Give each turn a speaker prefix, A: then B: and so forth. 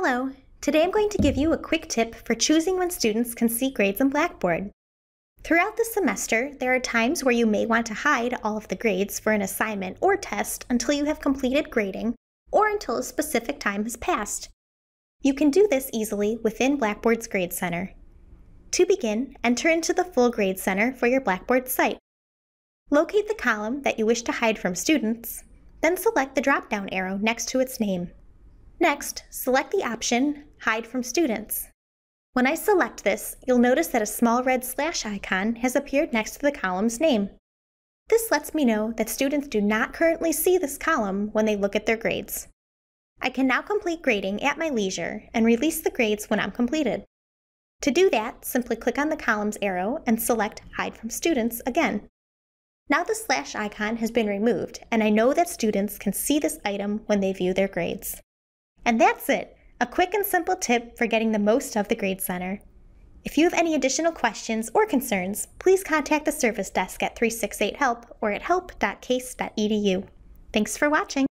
A: Hello, today I'm going to give you a quick tip for
B: choosing when students can see grades in Blackboard. Throughout the semester, there are times where you may want to hide all of the grades for an assignment or test until you have completed grading or until a specific time has passed. You can do this easily within Blackboard's Grade Center. To begin, enter into the full Grade Center for your Blackboard site. Locate the column that you wish to hide from students, then select the drop-down arrow next to its name. Next, select the option Hide from Students. When I select this, you'll notice that a small red slash icon has appeared next to the column's name. This lets me know that students do not currently see this column when they look at their grades. I can now complete grading at my leisure and release the grades when I'm completed. To do that, simply click on the columns arrow and select Hide from Students again. Now the slash icon has been removed, and I know that students can see this item when they view their grades. And that's it! A quick and simple tip for getting the most of the Grade Center. If you have any additional questions or concerns, please contact the service desk at 368 HELP or at help.case.edu. Thanks for watching!